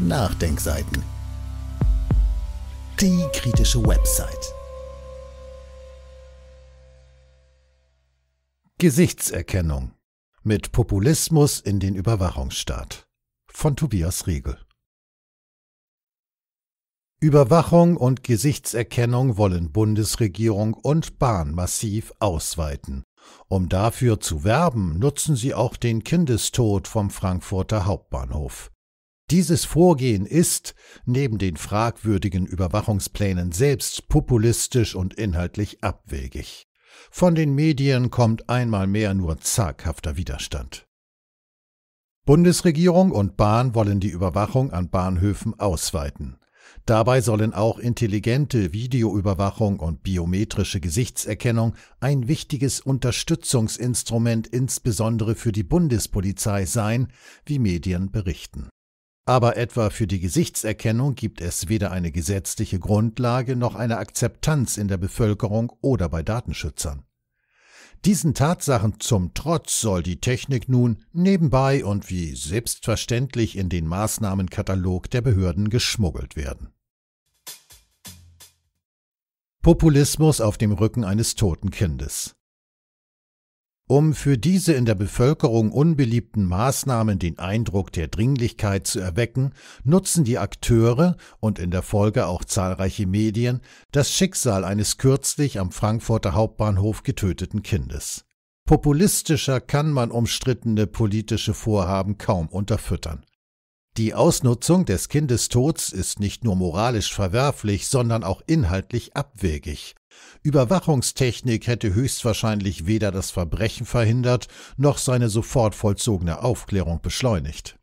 Nachdenkseiten. Die kritische Website. Gesichtserkennung. Mit Populismus in den Überwachungsstaat. Von Tobias Riegel. Überwachung und Gesichtserkennung wollen Bundesregierung und Bahn massiv ausweiten. Um dafür zu werben, nutzen sie auch den Kindestod vom Frankfurter Hauptbahnhof. Dieses Vorgehen ist, neben den fragwürdigen Überwachungsplänen selbst, populistisch und inhaltlich abwegig. Von den Medien kommt einmal mehr nur zaghafter Widerstand. Bundesregierung und Bahn wollen die Überwachung an Bahnhöfen ausweiten. Dabei sollen auch intelligente Videoüberwachung und biometrische Gesichtserkennung ein wichtiges Unterstützungsinstrument insbesondere für die Bundespolizei sein, wie Medien berichten. Aber etwa für die Gesichtserkennung gibt es weder eine gesetzliche Grundlage noch eine Akzeptanz in der Bevölkerung oder bei Datenschützern. Diesen Tatsachen zum Trotz soll die Technik nun nebenbei und wie selbstverständlich in den Maßnahmenkatalog der Behörden geschmuggelt werden. Populismus auf dem Rücken eines toten Kindes. Um für diese in der Bevölkerung unbeliebten Maßnahmen den Eindruck der Dringlichkeit zu erwecken, nutzen die Akteure und in der Folge auch zahlreiche Medien das Schicksal eines kürzlich am Frankfurter Hauptbahnhof getöteten Kindes. Populistischer kann man umstrittene politische Vorhaben kaum unterfüttern. Die Ausnutzung des Kindestods ist nicht nur moralisch verwerflich, sondern auch inhaltlich abwegig Überwachungstechnik hätte höchstwahrscheinlich weder das Verbrechen verhindert noch seine sofort vollzogene Aufklärung beschleunigt.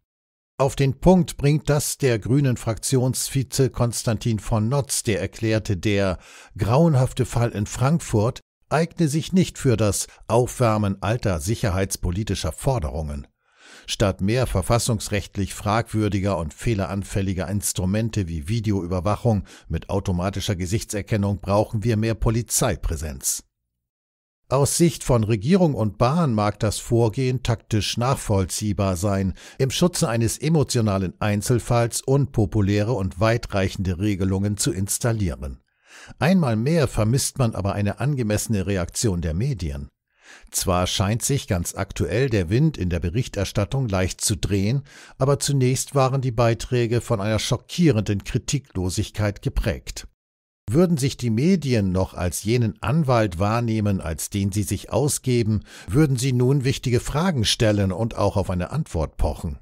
Auf den Punkt bringt das der grünen Fraktionsvize Konstantin von Notz, der erklärte, der grauenhafte Fall in Frankfurt eigne sich nicht für das Aufwärmen alter sicherheitspolitischer Forderungen statt mehr verfassungsrechtlich fragwürdiger und fehleranfälliger Instrumente wie Videoüberwachung mit automatischer Gesichtserkennung brauchen wir mehr Polizeipräsenz. Aus Sicht von Regierung und Bahn mag das Vorgehen taktisch nachvollziehbar sein, im Schutze eines emotionalen Einzelfalls unpopuläre und weitreichende Regelungen zu installieren. Einmal mehr vermisst man aber eine angemessene Reaktion der Medien. Zwar scheint sich ganz aktuell der Wind in der Berichterstattung leicht zu drehen, aber zunächst waren die Beiträge von einer schockierenden Kritiklosigkeit geprägt. Würden sich die Medien noch als jenen Anwalt wahrnehmen, als den sie sich ausgeben, würden sie nun wichtige Fragen stellen und auch auf eine Antwort pochen.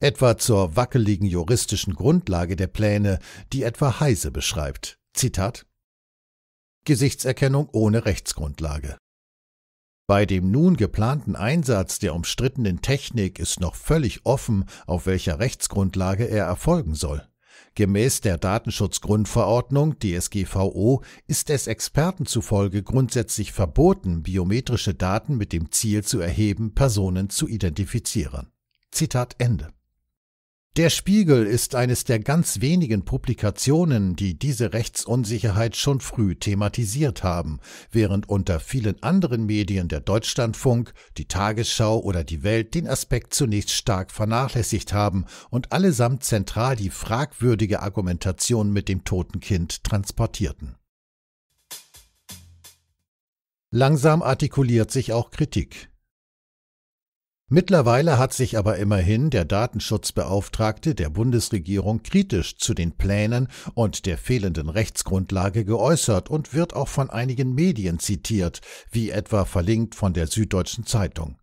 Etwa zur wackeligen juristischen Grundlage der Pläne, die etwa Heise beschreibt. Zitat Gesichtserkennung ohne Rechtsgrundlage. Bei dem nun geplanten Einsatz der umstrittenen Technik ist noch völlig offen, auf welcher Rechtsgrundlage er erfolgen soll. Gemäß der Datenschutzgrundverordnung DSGVO ist es Experten zufolge grundsätzlich verboten, biometrische Daten mit dem Ziel zu erheben, Personen zu identifizieren. Zitat Ende. Der Spiegel ist eines der ganz wenigen Publikationen, die diese Rechtsunsicherheit schon früh thematisiert haben, während unter vielen anderen Medien der Deutschlandfunk, die Tagesschau oder die Welt den Aspekt zunächst stark vernachlässigt haben und allesamt zentral die fragwürdige Argumentation mit dem toten Kind transportierten. Langsam artikuliert sich auch Kritik. Mittlerweile hat sich aber immerhin der Datenschutzbeauftragte der Bundesregierung kritisch zu den Plänen und der fehlenden Rechtsgrundlage geäußert und wird auch von einigen Medien zitiert, wie etwa verlinkt von der Süddeutschen Zeitung.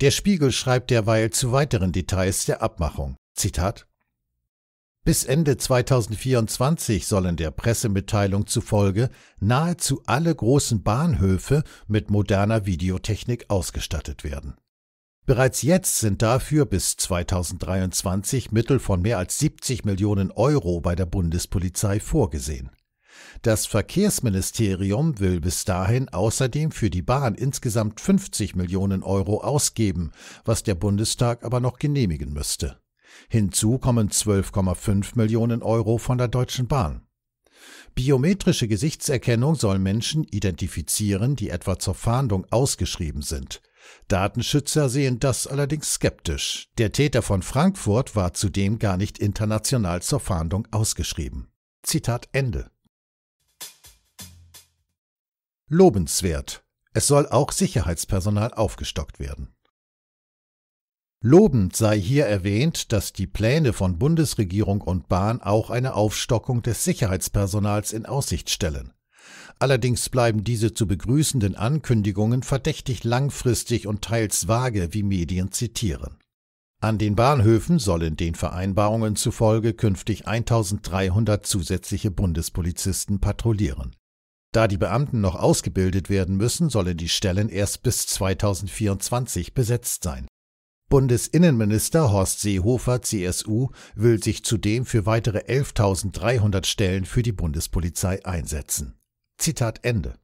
Der Spiegel schreibt derweil zu weiteren Details der Abmachung. Zitat bis Ende 2024 sollen der Pressemitteilung zufolge nahezu alle großen Bahnhöfe mit moderner Videotechnik ausgestattet werden. Bereits jetzt sind dafür bis 2023 Mittel von mehr als 70 Millionen Euro bei der Bundespolizei vorgesehen. Das Verkehrsministerium will bis dahin außerdem für die Bahn insgesamt 50 Millionen Euro ausgeben, was der Bundestag aber noch genehmigen müsste. Hinzu kommen 12,5 Millionen Euro von der Deutschen Bahn. Biometrische Gesichtserkennung soll Menschen identifizieren, die etwa zur Fahndung ausgeschrieben sind. Datenschützer sehen das allerdings skeptisch. Der Täter von Frankfurt war zudem gar nicht international zur Fahndung ausgeschrieben. Zitat Ende. Lobenswert. Es soll auch Sicherheitspersonal aufgestockt werden. Lobend sei hier erwähnt, dass die Pläne von Bundesregierung und Bahn auch eine Aufstockung des Sicherheitspersonals in Aussicht stellen. Allerdings bleiben diese zu begrüßenden Ankündigungen verdächtig langfristig und teils vage, wie Medien zitieren. An den Bahnhöfen sollen den Vereinbarungen zufolge künftig 1300 zusätzliche Bundespolizisten patrouillieren. Da die Beamten noch ausgebildet werden müssen, sollen die Stellen erst bis 2024 besetzt sein. Bundesinnenminister Horst Seehofer CSU will sich zudem für weitere 11.300 Stellen für die Bundespolizei einsetzen. Zitat Ende.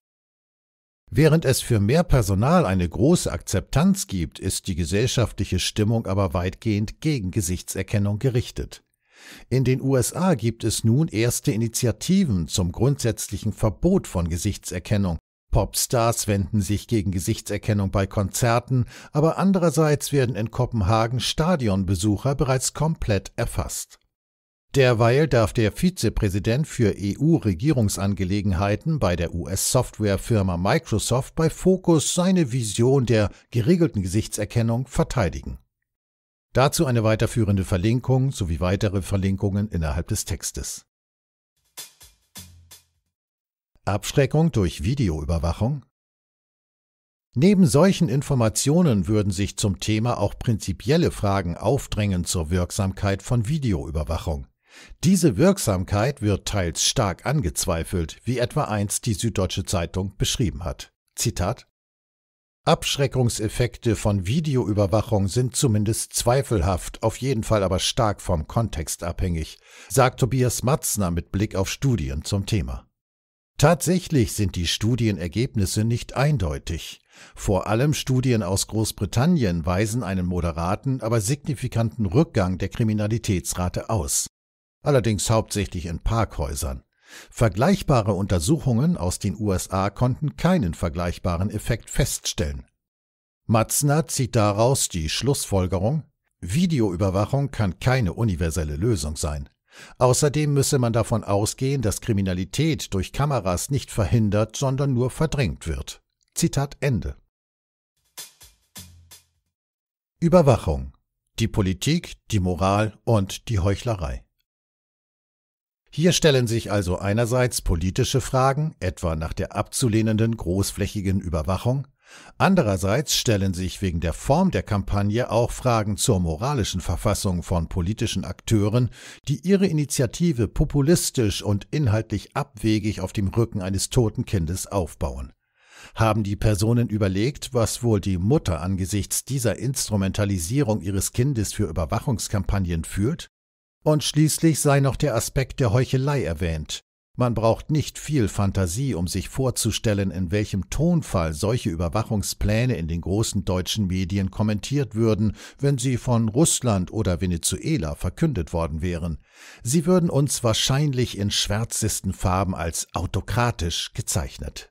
Während es für mehr Personal eine große Akzeptanz gibt, ist die gesellschaftliche Stimmung aber weitgehend gegen Gesichtserkennung gerichtet. In den USA gibt es nun erste Initiativen zum grundsätzlichen Verbot von Gesichtserkennung. Popstars wenden sich gegen Gesichtserkennung bei Konzerten, aber andererseits werden in Kopenhagen Stadionbesucher bereits komplett erfasst. Derweil darf der Vizepräsident für EU-Regierungsangelegenheiten bei der US-Softwarefirma Microsoft bei Focus seine Vision der geregelten Gesichtserkennung verteidigen. Dazu eine weiterführende Verlinkung sowie weitere Verlinkungen innerhalb des Textes. Abschreckung durch Videoüberwachung Neben solchen Informationen würden sich zum Thema auch prinzipielle Fragen aufdrängen zur Wirksamkeit von Videoüberwachung. Diese Wirksamkeit wird teils stark angezweifelt, wie etwa einst die Süddeutsche Zeitung beschrieben hat. Zitat Abschreckungseffekte von Videoüberwachung sind zumindest zweifelhaft, auf jeden Fall aber stark vom Kontext abhängig, sagt Tobias Matzner mit Blick auf Studien zum Thema. Tatsächlich sind die Studienergebnisse nicht eindeutig. Vor allem Studien aus Großbritannien weisen einen moderaten, aber signifikanten Rückgang der Kriminalitätsrate aus allerdings hauptsächlich in Parkhäusern. Vergleichbare Untersuchungen aus den USA konnten keinen vergleichbaren Effekt feststellen. Matzner zieht daraus die Schlussfolgerung, Videoüberwachung kann keine universelle Lösung sein. Außerdem müsse man davon ausgehen, dass Kriminalität durch Kameras nicht verhindert, sondern nur verdrängt wird. Zitat Ende. Überwachung. Die Politik, die Moral und die Heuchlerei. Hier stellen sich also einerseits politische Fragen, etwa nach der abzulehnenden großflächigen Überwachung, andererseits stellen sich wegen der Form der Kampagne auch Fragen zur moralischen Verfassung von politischen Akteuren, die ihre Initiative populistisch und inhaltlich abwegig auf dem Rücken eines toten Kindes aufbauen. Haben die Personen überlegt, was wohl die Mutter angesichts dieser Instrumentalisierung ihres Kindes für Überwachungskampagnen fühlt? Und schließlich sei noch der Aspekt der Heuchelei erwähnt. Man braucht nicht viel Fantasie, um sich vorzustellen, in welchem Tonfall solche Überwachungspläne in den großen deutschen Medien kommentiert würden, wenn sie von Russland oder Venezuela verkündet worden wären. Sie würden uns wahrscheinlich in schwärzesten Farben als autokratisch gezeichnet.